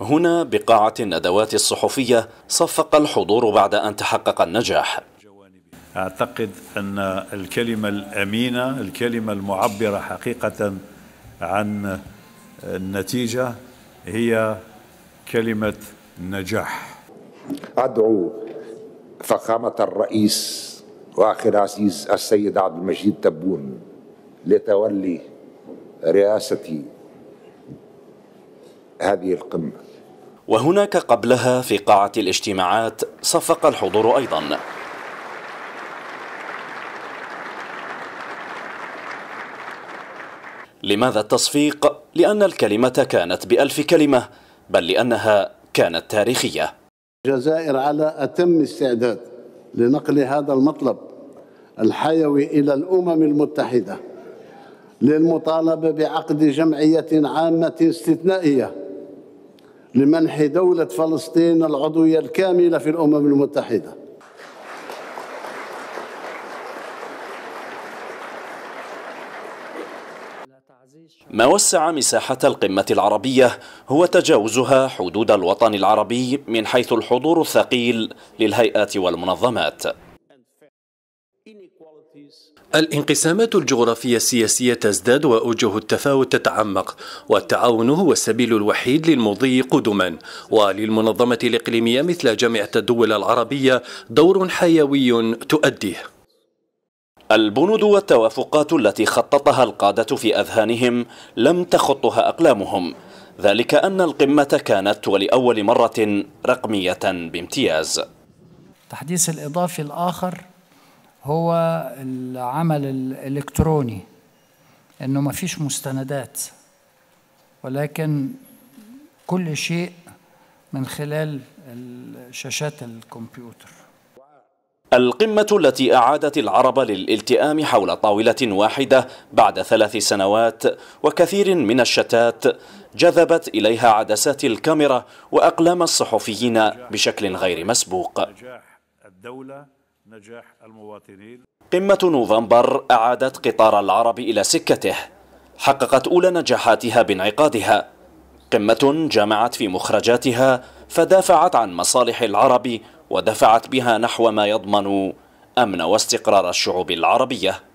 هنا بقاعة الندوات الصحفية صفق الحضور بعد أن تحقق النجاح أعتقد أن الكلمة الأمينة الكلمة المعبرة حقيقة عن النتيجة هي كلمة نجاح أدعو فخامة الرئيس وأخي العزيز السيد عبد المجيد تبون لتولي رئاستي هذه القمة وهناك قبلها في قاعة الاجتماعات صفق الحضور أيضا لماذا التصفيق؟ لأن الكلمة كانت بألف كلمة بل لأنها كانت تاريخية الجزائر على أتم استعداد لنقل هذا المطلب الحيوي إلى الأمم المتحدة للمطالبة بعقد جمعية عامة استثنائية لمنح دولة فلسطين العضوية الكاملة في الأمم المتحدة ما وسع مساحة القمة العربية هو تجاوزها حدود الوطن العربي من حيث الحضور الثقيل للهيئات والمنظمات الانقسامات الجغرافية السياسية تزداد وأوجه التفاوت تتعمق والتعاون هو السبيل الوحيد للمضي قدما وللمنظمة الإقليمية مثل جامعة الدول العربية دور حيوي تؤديه البنود والتوافقات التي خططها القادة في أذهانهم لم تخطها أقلامهم ذلك أن القمة كانت ولأول مرة رقمية بامتياز تحديث الإضافي الآخر هو العمل الالكتروني انه ما فيش مستندات ولكن كل شيء من خلال شاشات الكمبيوتر القمة التي أعادت العرب للالتئام حول طاولة واحدة بعد ثلاث سنوات وكثير من الشتات جذبت إليها عدسات الكاميرا وأقلام الصحفيين بشكل غير مسبوق نجاح المواطنين قمة نوفمبر أعادت قطار العرب إلى سكته حققت أولى نجاحاتها بانعقادها قمة جمعت في مخرجاتها فدافعت عن مصالح العرب ودفعت بها نحو ما يضمن أمن واستقرار الشعوب العربية